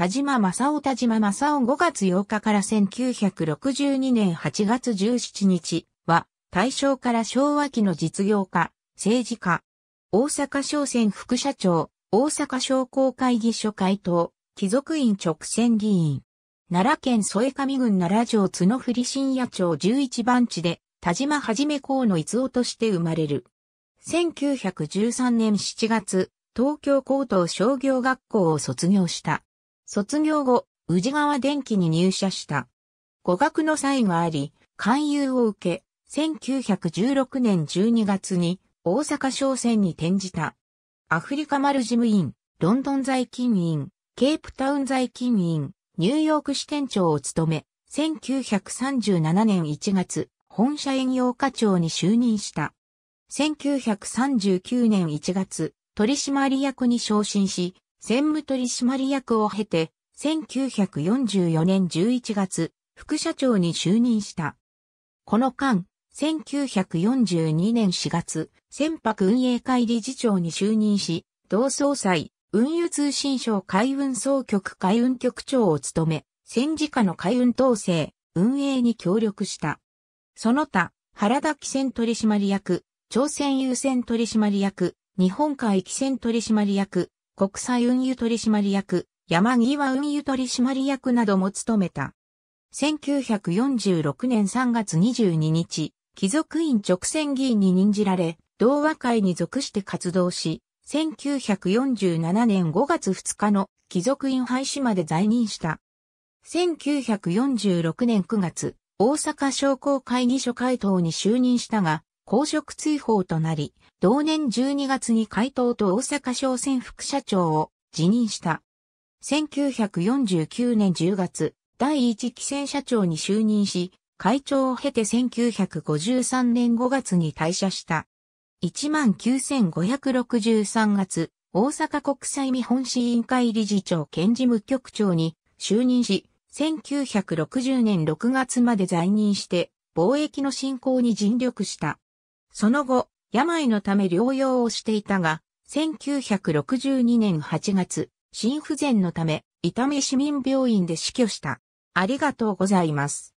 田島正夫田島正夫5月8日から1962年8月17日は、大正から昭和期の実業家、政治家、大阪商船副社長、大阪商工会議所会頭、貴族院直選議員。奈良県添上郡奈良城角振新野町11番地で、田島はじめ公の逸夫として生まれる。1913年7月、東京高等商業学校を卒業した。卒業後、宇治川電機に入社した。語学の際があり、勧誘を受け、1916年12月に大阪商船に転じた。アフリカマジ事務ン、ロンドン在勤員、ケープタウン在勤員、ニューヨーク支店長を務め、1937年1月、本社営業課長に就任した。1939年1月、取締役に昇進し、専務取締役を経て、1944年11月、副社長に就任した。この間、1942年4月、船舶運営会理事長に就任し、同総裁、運輸通信省海運総局海運局長を務め、戦時下の海運統制、運営に協力した。その他、原田汽船取締役、朝鮮優先取締役、日本海汽船取締役、国際運輸取締役、山際運輸取締役なども務めた。1946年3月22日、貴族院直選議員に任じられ、同和会に属して活動し、1947年5月2日の貴族院廃止まで在任した。1946年9月、大阪商工会議所会頭に就任したが、公職追放となり、同年12月に会頭と大阪商船副社長を辞任した。1949年10月、第一期船社長に就任し、会長を経て1953年5月に退社した。19,563月、大阪国際見本市委員会理事長兼事務局長に就任し、1960年6月まで在任して、貿易の振興に尽力した。その後、病のため療養をしていたが、1962年8月、心不全のため、伊丹市民病院で死去した。ありがとうございます。